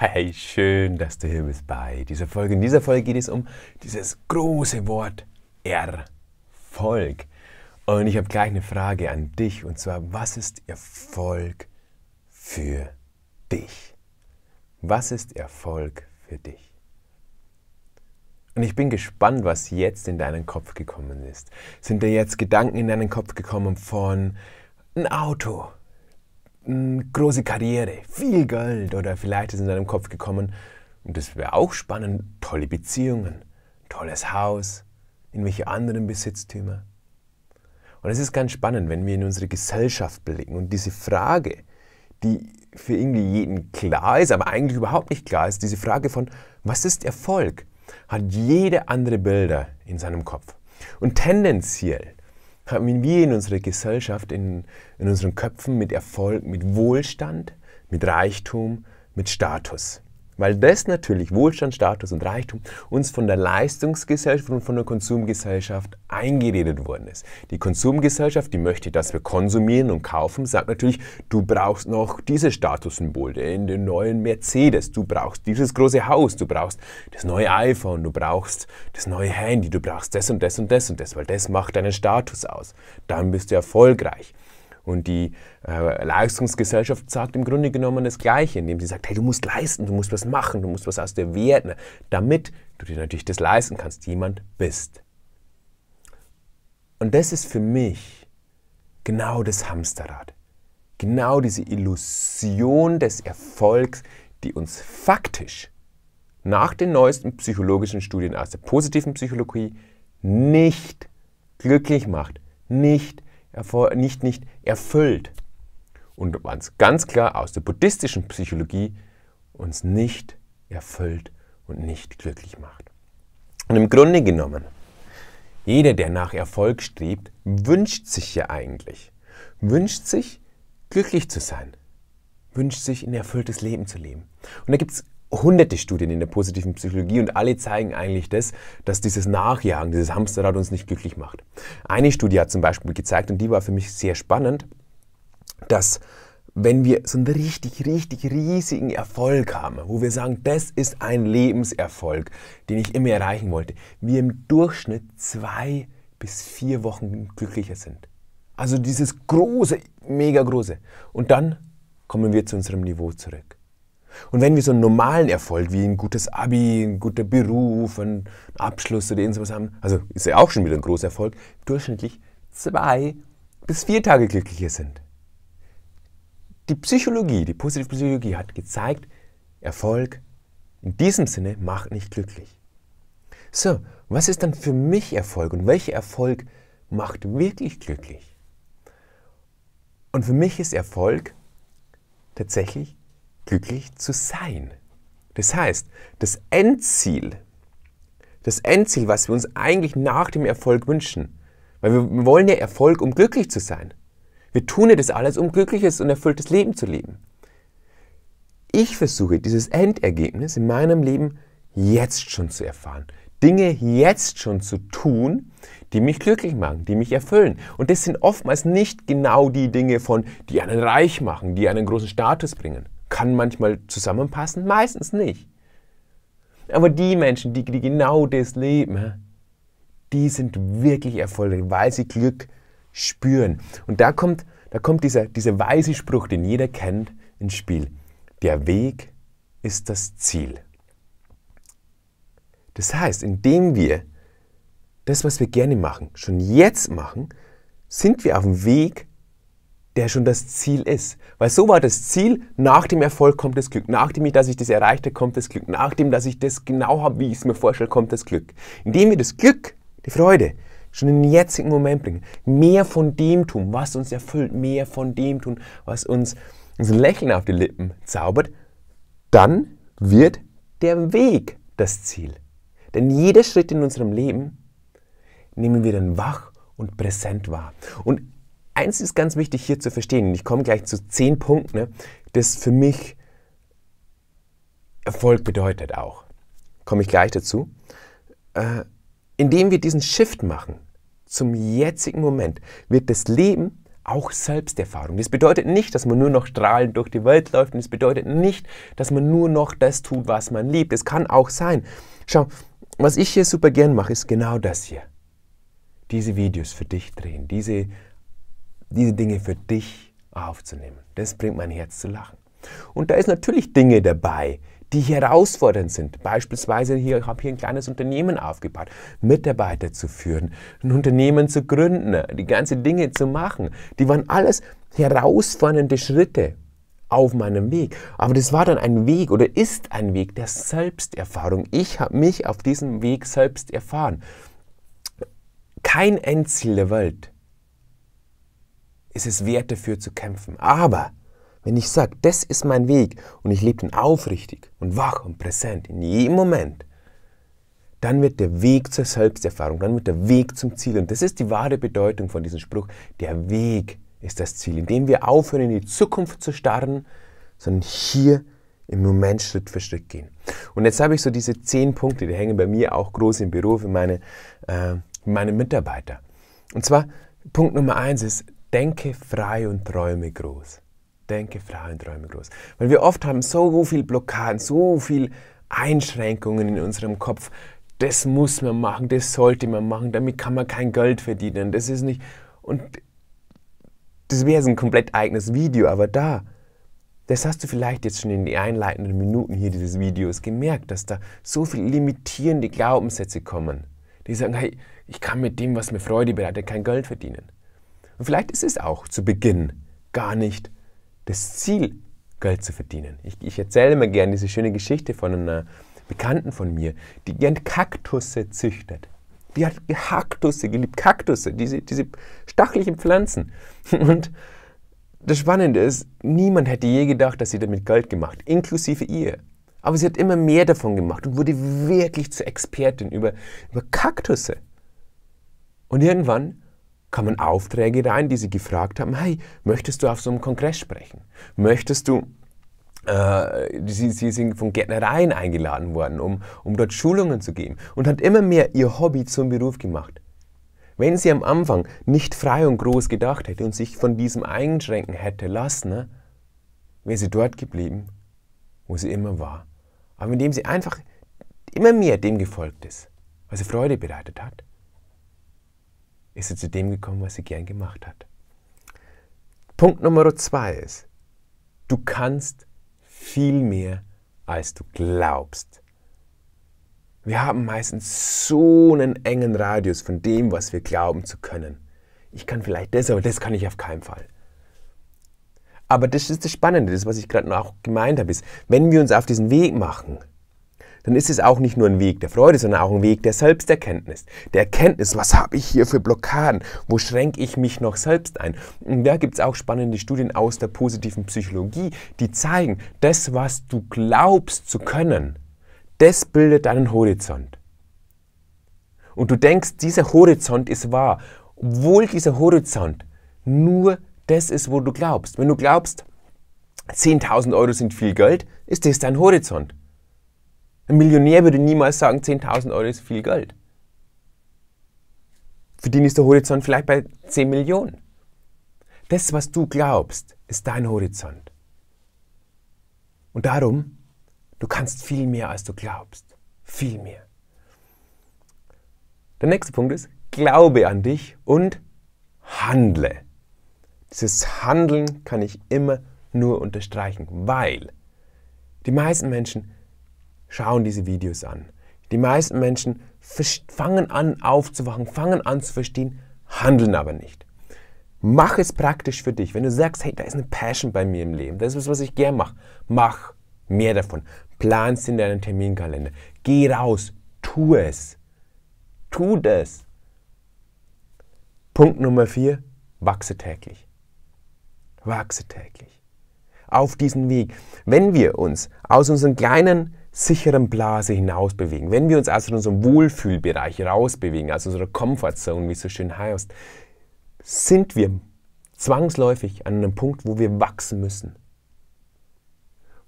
Hey, schön, dass du hier bist bei dieser Folge. In dieser Folge geht es um dieses große Wort Erfolg. Und ich habe gleich eine Frage an dich und zwar, was ist Erfolg für dich? Was ist Erfolg für dich? Und ich bin gespannt, was jetzt in deinen Kopf gekommen ist. Sind dir jetzt Gedanken in deinen Kopf gekommen von ein Auto, große Karriere, viel Geld oder vielleicht ist in deinem Kopf gekommen, und das wäre auch spannend, tolle Beziehungen, tolles Haus, in welche anderen Besitztümer. Und es ist ganz spannend, wenn wir in unsere Gesellschaft blicken und diese Frage, die für irgendwie jeden klar ist, aber eigentlich überhaupt nicht klar ist, diese Frage von, was ist Erfolg, hat jeder andere Bilder in seinem Kopf. Und tendenziell haben wir in unserer Gesellschaft, in, in unseren Köpfen mit Erfolg, mit Wohlstand, mit Reichtum, mit Status. Weil das natürlich Wohlstand, Status und Reichtum uns von der Leistungsgesellschaft und von der Konsumgesellschaft eingeredet worden ist. Die Konsumgesellschaft, die möchte, dass wir konsumieren und kaufen, sagt natürlich, du brauchst noch dieses Statussymbol, in den neuen Mercedes, du brauchst dieses große Haus, du brauchst das neue iPhone, du brauchst das neue Handy, du brauchst das und das und das und das, weil das macht deinen Status aus. Dann bist du erfolgreich. Und die äh, Leistungsgesellschaft sagt im Grunde genommen das Gleiche, indem sie sagt, hey, du musst leisten, du musst was machen, du musst was aus dir werden, damit du dir natürlich das leisten kannst, jemand bist. Und das ist für mich genau das Hamsterrad. Genau diese Illusion des Erfolgs, die uns faktisch nach den neuesten psychologischen Studien aus der positiven Psychologie nicht glücklich macht, nicht nicht, nicht erfüllt und uns ganz klar aus der buddhistischen Psychologie uns nicht erfüllt und nicht glücklich macht. Und im Grunde genommen, jeder, der nach Erfolg strebt, wünscht sich ja eigentlich, wünscht sich glücklich zu sein, wünscht sich ein erfülltes Leben zu leben. Und da gibt es hunderte Studien in der positiven Psychologie und alle zeigen eigentlich das, dass dieses Nachjagen, dieses Hamsterrad uns nicht glücklich macht. Eine Studie hat zum Beispiel gezeigt, und die war für mich sehr spannend, dass wenn wir so einen richtig, richtig riesigen Erfolg haben, wo wir sagen, das ist ein Lebenserfolg, den ich immer erreichen wollte, wir im Durchschnitt zwei bis vier Wochen glücklicher sind. Also dieses große, mega große. Und dann kommen wir zu unserem Niveau zurück. Und wenn wir so einen normalen Erfolg wie ein gutes Abi, ein guter Beruf, einen Abschluss oder irgendwas haben, also ist ja auch schon wieder ein großer Erfolg, durchschnittlich zwei bis vier Tage glücklicher sind. Die Psychologie, die positive Psychologie hat gezeigt, Erfolg in diesem Sinne macht nicht glücklich. So, was ist dann für mich Erfolg und welcher Erfolg macht wirklich glücklich? Und für mich ist Erfolg tatsächlich glücklich zu sein. Das heißt, das Endziel, das Endziel, was wir uns eigentlich nach dem Erfolg wünschen, weil wir wollen ja Erfolg, um glücklich zu sein. Wir tun ja das alles, um glückliches und erfülltes Leben zu leben. Ich versuche dieses Endergebnis in meinem Leben jetzt schon zu erfahren. Dinge jetzt schon zu tun, die mich glücklich machen, die mich erfüllen. Und das sind oftmals nicht genau die Dinge von, die einen reich machen, die einen großen Status bringen kann manchmal zusammenpassen, meistens nicht. Aber die Menschen, die, die genau das leben, die sind wirklich erfolgreich, weil sie Glück spüren. Und da kommt, da kommt dieser, dieser weise Spruch, den jeder kennt, ins Spiel. Der Weg ist das Ziel. Das heißt, indem wir das, was wir gerne machen, schon jetzt machen, sind wir auf dem Weg der schon das Ziel ist. Weil so war das Ziel, nach dem Erfolg kommt das Glück, nachdem, dass ich das erreicht habe, kommt das Glück, nachdem, dass ich das genau habe, wie ich es mir vorstelle, kommt das Glück. Indem wir das Glück, die Freude, schon in den jetzigen Moment bringen, mehr von dem tun, was uns erfüllt, mehr von dem tun, was uns ein Lächeln auf die Lippen zaubert, dann wird der Weg das Ziel. Denn jeder Schritt in unserem Leben nehmen wir dann wach und präsent wahr. Und eins ist ganz wichtig hier zu verstehen, und ich komme gleich zu zehn Punkten, ne, das für mich Erfolg bedeutet auch. Komme ich gleich dazu. Äh, indem wir diesen Shift machen zum jetzigen Moment, wird das Leben auch Selbsterfahrung. Das bedeutet nicht, dass man nur noch strahlend durch die Welt läuft und es bedeutet nicht, dass man nur noch das tut, was man liebt. Es kann auch sein. Schau, was ich hier super gern mache, ist genau das hier. Diese Videos für dich drehen, diese diese Dinge für dich aufzunehmen. Das bringt mein Herz zu lachen. Und da ist natürlich Dinge dabei, die herausfordernd sind. Beispielsweise hier, ich habe hier ein kleines Unternehmen aufgebaut, Mitarbeiter zu führen, ein Unternehmen zu gründen, die ganzen Dinge zu machen. Die waren alles herausfordernde Schritte auf meinem Weg. Aber das war dann ein Weg oder ist ein Weg der Selbsterfahrung. Ich habe mich auf diesem Weg selbst erfahren. Kein Endziel der Welt ist es wert, dafür zu kämpfen. Aber wenn ich sage, das ist mein Weg und ich lebe den aufrichtig und wach und präsent in jedem Moment, dann wird der Weg zur Selbsterfahrung, dann wird der Weg zum Ziel. Und das ist die wahre Bedeutung von diesem Spruch. Der Weg ist das Ziel, indem wir aufhören, in die Zukunft zu starren, sondern hier im Moment Schritt für Schritt gehen. Und jetzt habe ich so diese zehn Punkte, die hängen bei mir auch groß im Büro für meine, äh, meine Mitarbeiter. Und zwar Punkt Nummer eins ist, denke frei und träume groß. Denke frei und träume groß. Weil wir oft haben so viel Blockaden, so viel Einschränkungen in unserem Kopf. Das muss man machen, das sollte man machen, damit kann man kein Geld verdienen. Das ist nicht. Und das wäre ein komplett eigenes Video, aber da, das hast du vielleicht jetzt schon in den einleitenden Minuten hier dieses Videos gemerkt, dass da so viele limitierende Glaubenssätze kommen. Die sagen, hey, ich kann mit dem, was mir Freude bereitet, kein Geld verdienen. Und vielleicht ist es auch zu Beginn gar nicht das Ziel, Geld zu verdienen. Ich, ich erzähle immer gerne diese schöne Geschichte von einer Bekannten von mir, die gern Kaktusse züchtet. Die hat Kaktusse geliebt, Kaktusse, diese, diese stacheligen Pflanzen. Und das Spannende ist, niemand hätte je gedacht, dass sie damit Geld gemacht, inklusive ihr. Aber sie hat immer mehr davon gemacht und wurde wirklich zur Expertin über, über Kaktusse. Und irgendwann kamen Aufträge rein, die sie gefragt haben, hey, möchtest du auf so einem Kongress sprechen? Möchtest du äh, Sie, sie, sind von Gärtnereien eingeladen worden, um, um dort Schulungen zu geben und hat immer mehr ihr Hobby zum Beruf gemacht. Wenn sie am Anfang nicht frei und groß gedacht hätte und sich von diesem einschränken hätte lassen, wäre sie dort geblieben, wo sie immer war. Aber indem sie einfach immer mehr dem gefolgt ist, was sie Freude bereitet hat, ist sie zu dem gekommen, was sie gern gemacht hat. Punkt Nummer zwei ist, du kannst viel mehr, als du glaubst. Wir haben meistens so einen engen Radius von dem, was wir glauben zu können. Ich kann vielleicht das, aber das kann ich auf keinen Fall. Aber das ist das Spannende, das, was ich gerade auch gemeint habe, ist, wenn wir uns auf diesen Weg machen, dann ist es auch nicht nur ein Weg der Freude, sondern auch ein Weg der Selbsterkenntnis. Der Erkenntnis, was habe ich hier für Blockaden? Wo schränke ich mich noch selbst ein? Und da gibt es auch spannende Studien aus der positiven Psychologie, die zeigen, das, was du glaubst zu können, das bildet deinen Horizont. Und du denkst, dieser Horizont ist wahr, obwohl dieser Horizont nur das ist, wo du glaubst. Wenn du glaubst, 10.000 Euro sind viel Geld, ist das dein Horizont. Ein Millionär würde niemals sagen, 10.000 Euro ist viel Geld. Für den ist der Horizont vielleicht bei 10 Millionen. Das, was du glaubst, ist dein Horizont. Und darum, du kannst viel mehr, als du glaubst. Viel mehr. Der nächste Punkt ist, glaube an dich und handle. Dieses Handeln kann ich immer nur unterstreichen, weil die meisten Menschen schauen diese Videos an. Die meisten Menschen fangen an aufzuwachen, fangen an zu verstehen, handeln aber nicht. Mach es praktisch für dich. Wenn du sagst, hey, da ist eine Passion bei mir im Leben, das ist was, was ich gern mache, mach mehr davon. Plan es in deinen Terminkalender. Geh raus, tu es. Tu das. Punkt Nummer vier, wachse täglich. Wachse täglich. Auf diesen Weg. Wenn wir uns aus unseren kleinen sicheren Blase hinausbewegen, Wenn wir uns aus also unserem Wohlfühlbereich rausbewegen, aus also unserer Comfortzone, wie es so schön heißt, sind wir zwangsläufig an einem Punkt, wo wir wachsen müssen,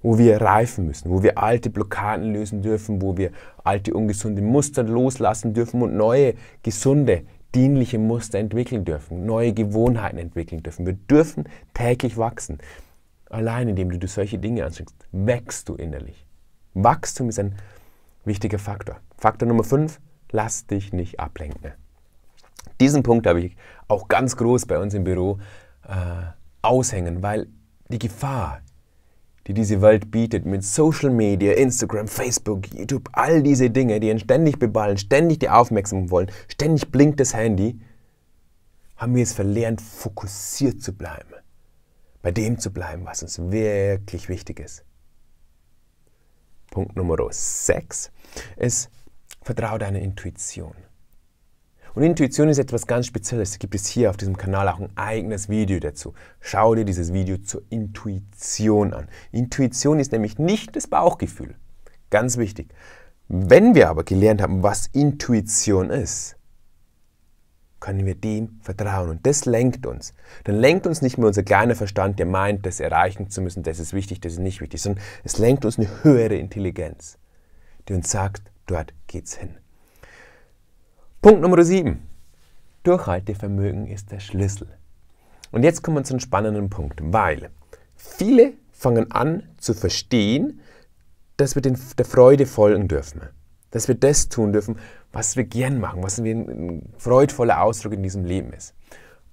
wo wir reifen müssen, wo wir alte Blockaden lösen dürfen, wo wir alte ungesunde Muster loslassen dürfen und neue gesunde, dienliche Muster entwickeln dürfen, neue Gewohnheiten entwickeln dürfen. Wir dürfen täglich wachsen. Allein indem du solche Dinge anschaust, wächst du innerlich. Wachstum ist ein wichtiger Faktor. Faktor Nummer 5, lass dich nicht ablenken. Diesen Punkt habe ich auch ganz groß bei uns im Büro äh, aushängen, weil die Gefahr, die diese Welt bietet mit Social Media, Instagram, Facebook, YouTube, all diese Dinge, die ihn ständig beballen, ständig die Aufmerksamkeit wollen, ständig blinkt das Handy, haben wir es verlernt, fokussiert zu bleiben, bei dem zu bleiben, was uns wirklich wichtig ist. Punkt Nummer 6 ist, vertraue deiner Intuition. Und Intuition ist etwas ganz Spezielles. Es gibt es hier auf diesem Kanal auch ein eigenes Video dazu. Schau dir dieses Video zur Intuition an. Intuition ist nämlich nicht das Bauchgefühl. Ganz wichtig. Wenn wir aber gelernt haben, was Intuition ist, können wir dem vertrauen. Und das lenkt uns. Dann lenkt uns nicht mehr unser kleiner Verstand, der meint, das erreichen zu müssen, das ist wichtig, das ist nicht wichtig, sondern es lenkt uns eine höhere Intelligenz, die uns sagt, dort geht's hin. Punkt Nummer 7. Durchhaltevermögen ist der Schlüssel. Und jetzt kommen wir zu einem spannenden Punkt, weil viele fangen an zu verstehen, dass wir den, der Freude folgen dürfen dass wir das tun dürfen, was wir gern machen, was wir ein freudvoller Ausdruck in diesem Leben ist.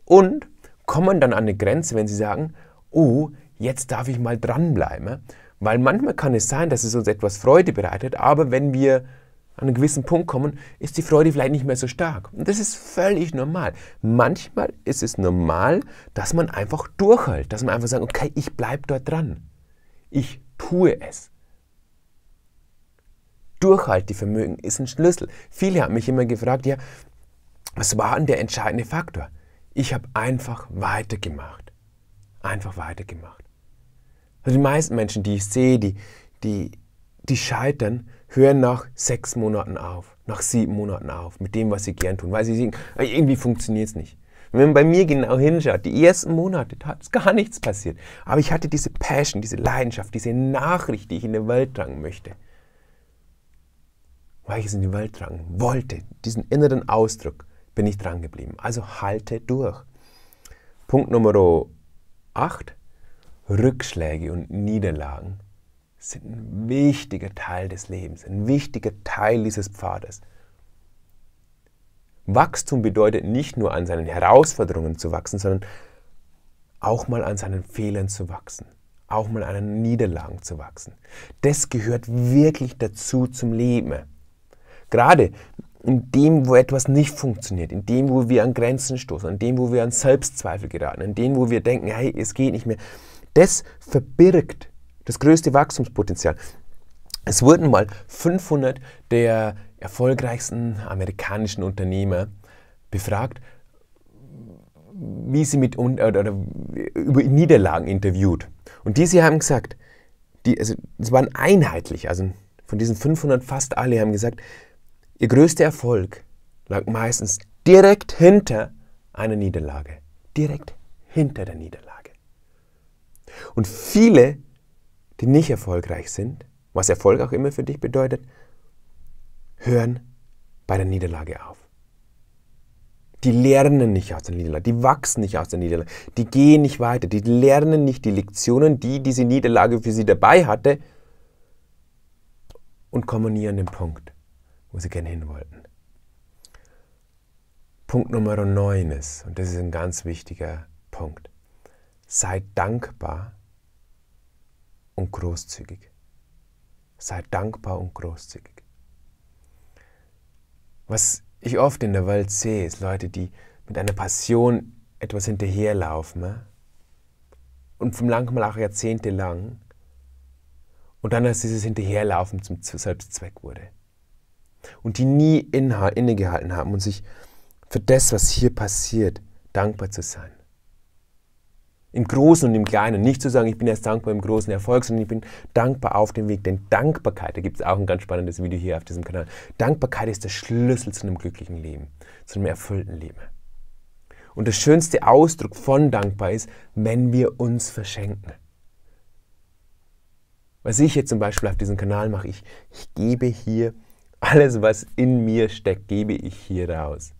Und kommen dann an eine Grenze, wenn sie sagen, oh, jetzt darf ich mal dranbleiben. Weil manchmal kann es sein, dass es uns etwas Freude bereitet, aber wenn wir an einen gewissen Punkt kommen, ist die Freude vielleicht nicht mehr so stark. Und das ist völlig normal. Manchmal ist es normal, dass man einfach durchhält, dass man einfach sagt, okay, ich bleibe dort dran. Ich tue es. Durchhaltevermögen ist ein Schlüssel. Viele haben mich immer gefragt, ja, was war denn der entscheidende Faktor? Ich habe einfach weitergemacht. Einfach weitergemacht. Also die meisten Menschen, die ich sehe, die, die, die scheitern, hören nach sechs Monaten auf, nach sieben Monaten auf, mit dem, was sie gern tun, weil sie sehen, ah, irgendwie funktioniert es nicht. wenn man bei mir genau hinschaut, die ersten Monate, da ist gar nichts passiert. Aber ich hatte diese Passion, diese Leidenschaft, diese Nachricht, die ich in der Welt tragen möchte weil ich es in die Welt tragen wollte, diesen inneren Ausdruck, bin ich dran geblieben. Also halte durch. Punkt Nummer 8. Rückschläge und Niederlagen sind ein wichtiger Teil des Lebens, ein wichtiger Teil dieses Pfades. Wachstum bedeutet nicht nur an seinen Herausforderungen zu wachsen, sondern auch mal an seinen Fehlern zu wachsen, auch mal an den Niederlagen zu wachsen. Das gehört wirklich dazu zum Leben. Gerade in dem, wo etwas nicht funktioniert, in dem, wo wir an Grenzen stoßen, in dem, wo wir an Selbstzweifel geraten, in dem, wo wir denken, hey, es geht nicht mehr. Das verbirgt das größte Wachstumspotenzial. Es wurden mal 500 der erfolgreichsten amerikanischen Unternehmer befragt, wie sie mit oder, über Niederlagen interviewt. Und diese haben gesagt, die, also, es waren einheitlich, also von diesen 500 fast alle haben gesagt, Ihr größter Erfolg lag meistens direkt hinter einer Niederlage. Direkt hinter der Niederlage. Und viele, die nicht erfolgreich sind, was Erfolg auch immer für dich bedeutet, hören bei der Niederlage auf. Die lernen nicht aus der Niederlage, die wachsen nicht aus der Niederlage, die gehen nicht weiter, die lernen nicht die Lektionen, die diese Niederlage für sie dabei hatte und kommen nie an den Punkt sie gerne hin wollten. Punkt Nummer 9 ist, und das ist ein ganz wichtiger Punkt, sei dankbar und großzügig. Sei dankbar und großzügig. Was ich oft in der Welt sehe, ist Leute, die mit einer Passion etwas hinterherlaufen ne? und vom manchmal auch jahrzehntelang und dann, als dieses Hinterherlaufen zum Selbstzweck wurde und die nie innegehalten haben und sich für das, was hier passiert, dankbar zu sein. Im Großen und im Kleinen. Nicht zu sagen, ich bin erst dankbar im großen Erfolg, sondern ich bin dankbar auf dem Weg. Denn Dankbarkeit, da gibt es auch ein ganz spannendes Video hier auf diesem Kanal. Dankbarkeit ist der Schlüssel zu einem glücklichen Leben, zu einem erfüllten Leben. Und der schönste Ausdruck von dankbar ist, wenn wir uns verschenken. Was ich hier zum Beispiel auf diesem Kanal mache, ich, ich gebe hier alles, was in mir steckt, gebe ich hier raus.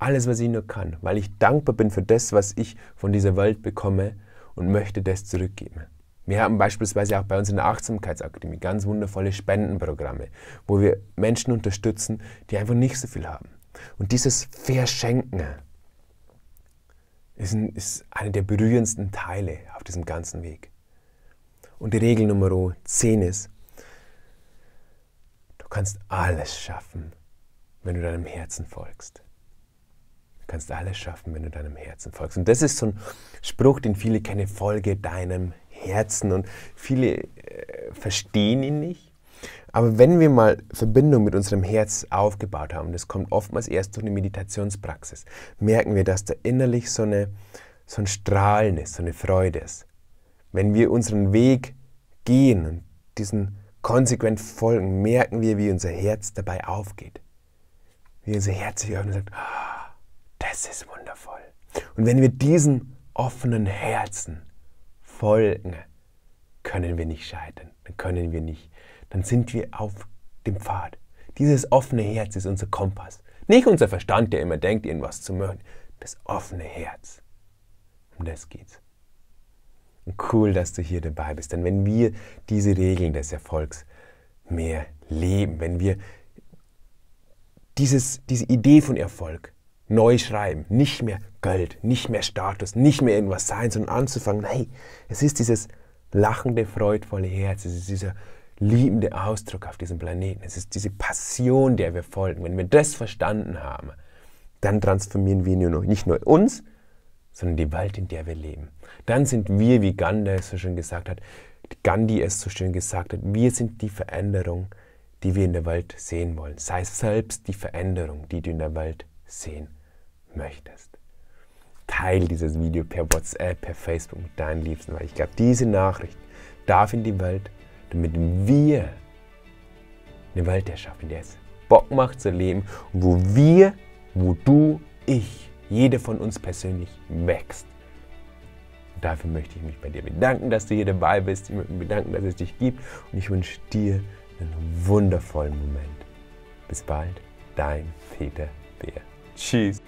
Alles, was ich nur kann, weil ich dankbar bin für das, was ich von dieser Welt bekomme und möchte das zurückgeben. Wir haben beispielsweise auch bei uns in der Achtsamkeitsakademie ganz wundervolle Spendenprogramme, wo wir Menschen unterstützen, die einfach nicht so viel haben. Und dieses Verschenken ist, ein, ist einer der berührendsten Teile auf diesem ganzen Weg. Und die Regel Nummer 10 ist, kannst alles schaffen, wenn du deinem Herzen folgst. Du kannst alles schaffen, wenn du deinem Herzen folgst. Und das ist so ein Spruch, den viele kennen, folge deinem Herzen. Und viele äh, verstehen ihn nicht. Aber wenn wir mal Verbindung mit unserem Herz aufgebaut haben, das kommt oftmals erst durch eine Meditationspraxis, merken wir, dass da innerlich so, eine, so ein Strahlen ist, so eine Freude ist. Wenn wir unseren Weg gehen und diesen konsequent folgen, merken wir, wie unser Herz dabei aufgeht. Wie unser Herz sich öffnet und sagt, oh, das ist wundervoll. Und wenn wir diesem offenen Herzen folgen, können wir nicht scheitern. Dann können wir nicht. Dann sind wir auf dem Pfad. Dieses offene Herz ist unser Kompass. Nicht unser Verstand, der immer denkt, irgendwas zu machen. Das offene Herz. Um das geht's. Cool, dass du hier dabei bist. Denn wenn wir diese Regeln des Erfolgs mehr leben, wenn wir dieses, diese Idee von Erfolg neu schreiben, nicht mehr Geld, nicht mehr Status, nicht mehr irgendwas sein, sondern anzufangen, hey, es ist dieses lachende, freudvolle Herz, es ist dieser liebende Ausdruck auf diesem Planeten, es ist diese Passion, der wir folgen. Wenn wir das verstanden haben, dann transformieren wir nicht nur uns, sondern die Welt, in der wir leben. Dann sind wir, wie Gandhi es so schön gesagt hat, Gandhi es so schön gesagt hat, wir sind die Veränderung, die wir in der Welt sehen wollen. Sei selbst die Veränderung, die du in der Welt sehen möchtest. Teil dieses Video per WhatsApp, per Facebook mit deinen Liebsten, weil ich glaube, diese Nachricht darf in die Welt, damit wir eine Welt erschaffen, die es Bock macht zu leben wo wir, wo du, ich jede von uns persönlich wächst. Und dafür möchte ich mich bei dir bedanken, dass du hier dabei bist. Ich möchte mich bedanken, dass es dich gibt. Und ich wünsche dir einen wundervollen Moment. Bis bald, dein Peter Bär. Tschüss.